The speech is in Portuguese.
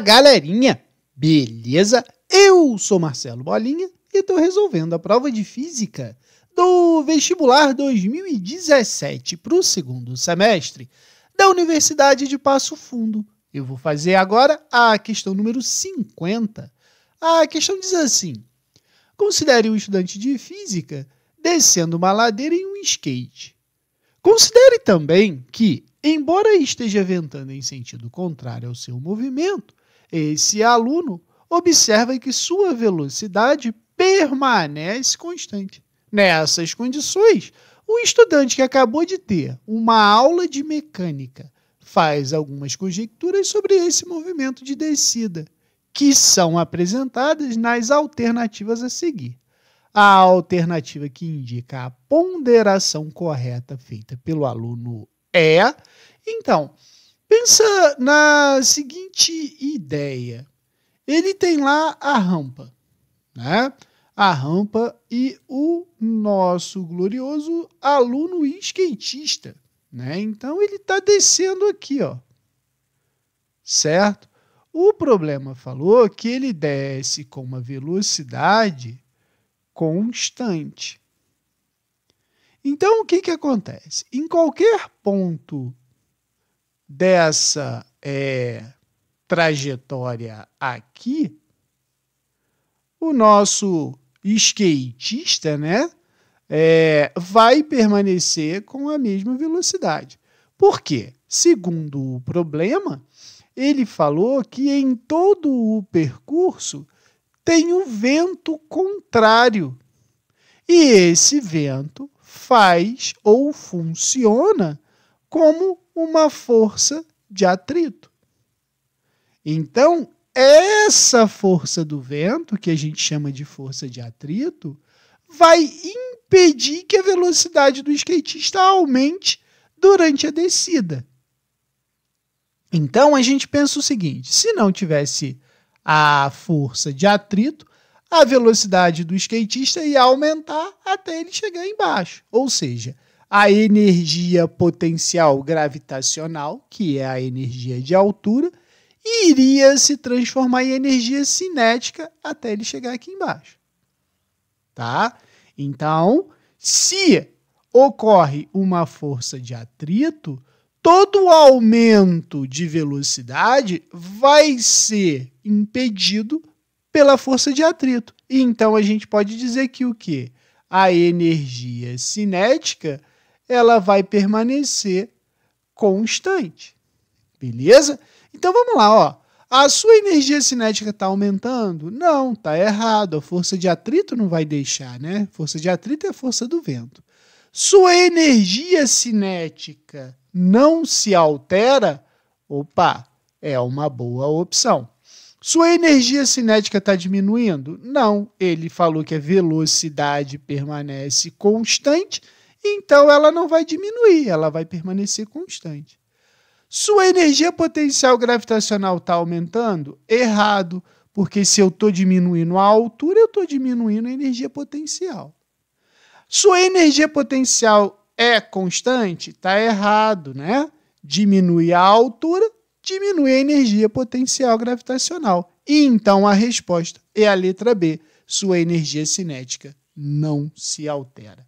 galerinha, beleza? Eu sou Marcelo Bolinha e estou resolvendo a prova de física do vestibular 2017 para o segundo semestre da Universidade de Passo Fundo. Eu vou fazer agora a questão número 50. A questão diz assim: Considere um estudante de física descendo uma ladeira em um skate. Considere também que, embora esteja ventando em sentido contrário ao seu movimento, esse aluno observa que sua velocidade permanece constante. Nessas condições, o estudante que acabou de ter uma aula de mecânica faz algumas conjecturas sobre esse movimento de descida, que são apresentadas nas alternativas a seguir. A alternativa que indica a ponderação correta feita pelo aluno é. Então, Pensa na seguinte ideia. Ele tem lá a rampa, né? A rampa e o nosso glorioso aluno skatista, né? Então ele está descendo aqui, ó. Certo? O problema falou que ele desce com uma velocidade constante. Então o que que acontece? Em qualquer ponto dessa é, trajetória aqui, o nosso skatista, né, é, vai permanecer com a mesma velocidade. Por quê? Segundo o problema, ele falou que em todo o percurso tem o um vento contrário. E esse vento faz ou funciona como uma força de atrito. Então, essa força do vento, que a gente chama de força de atrito, vai impedir que a velocidade do skatista aumente durante a descida. Então a gente pensa o seguinte: se não tivesse a força de atrito, a velocidade do skatista ia aumentar até ele chegar embaixo. Ou seja, a energia potencial gravitacional, que é a energia de altura, e iria se transformar em energia cinética até ele chegar aqui embaixo. Tá? Então, se ocorre uma força de atrito, todo aumento de velocidade vai ser impedido pela força de atrito. Então a gente pode dizer que o que a energia cinética ela vai permanecer constante. Beleza? Então vamos lá, ó. A sua energia cinética está aumentando? Não, está errado. A força de atrito não vai deixar, né? Força de atrito é a força do vento. Sua energia cinética não se altera? Opa, é uma boa opção. Sua energia cinética está diminuindo? Não, ele falou que a velocidade permanece constante então ela não vai diminuir, ela vai permanecer constante. Sua energia potencial gravitacional está aumentando? Errado, porque se eu estou diminuindo a altura, eu estou diminuindo a energia potencial. Sua energia potencial é constante? Está errado, né? Diminui a altura, diminui a energia potencial gravitacional. E então a resposta é a letra B. Sua energia cinética não se altera.